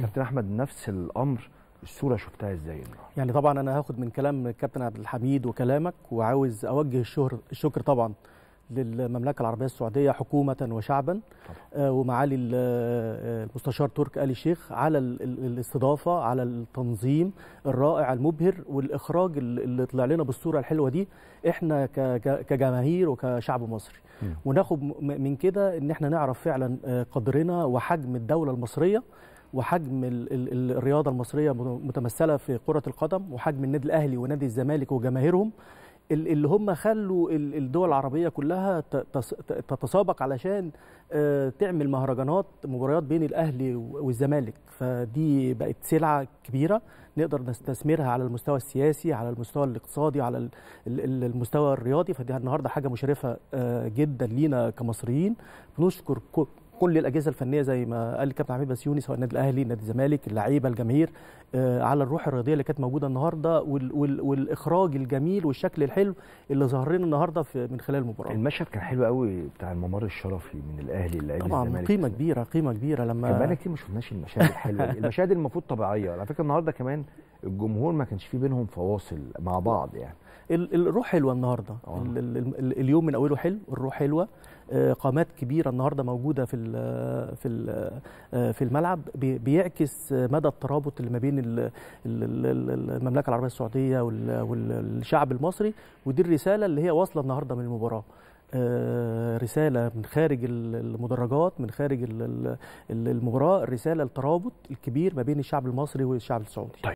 كابتن احمد نفس الامر الصوره شفتها ازاي النهارده يعني طبعا انا هاخد من كلام الكابتن عبد الحميد وكلامك وعاوز اوجه الشهر الشكر طبعا للمملكه العربيه السعوديه حكومه وشعبا آه ومعالي المستشار آه، ترك ال شيخ على الاستضافه على التنظيم الرائع المبهر والاخراج اللي طلع لنا بالصوره الحلوه دي احنا كجماهير وكشعب مصري وناخد من كده ان احنا نعرف فعلا آه، قدرنا وحجم الدوله المصريه وحجم الرياضه المصريه متمثله في كره القدم وحجم النادي الاهلي ونادي الزمالك وجماهيرهم اللي هم خلوا الدول العربيه كلها تتسابق علشان آه، تعمل مهرجانات مباريات بين الاهلي والزمالك فدي بقت سلعه كبيره نقدر نستثمرها على المستوى السياسي على المستوى الاقتصادي على المستوى الرياضي فدي النهارده حاجه مشرفه آه، جدا لينا كمصريين بنشكر كل الاجهزه الفنيه زي ما قال الكابتن عميد بسيوني سواء النادي الاهلي النادي الزمالك اللعيبه الجماهير آه، على الروح الرياضيه اللي كانت موجوده النهارده وال وال والاخراج الجميل والشكل الحلو اللي ظهر لنا النهارده في من خلال المباراه المشهد كان حلو قوي بتاع الممر الشرفي من الاهلي لعيبه طبعا الزمالك قيمه كبيره قيمه كبيره لما كان بقالنا كتير ما شفناش المشاهد الحلوه المشاهد المفروض طبيعيه على فكره النهارده كمان الجمهور ما كانش في بينهم فواصل مع بعض يعني الروح حلوه النهارده آه. اليوم من اوله حلو الروح حلوه آه، قامات كبيره النهارده موجوده في في آه، في الملعب بيعكس مدى الترابط اللي ما بين المملكه العربيه السعوديه والشعب المصري ودي الرساله اللي هي واصله النهارده من المباراه رساله من خارج المدرجات من خارج المباراه رساله الترابط الكبير ما بين الشعب المصري والشعب السعودي طيب.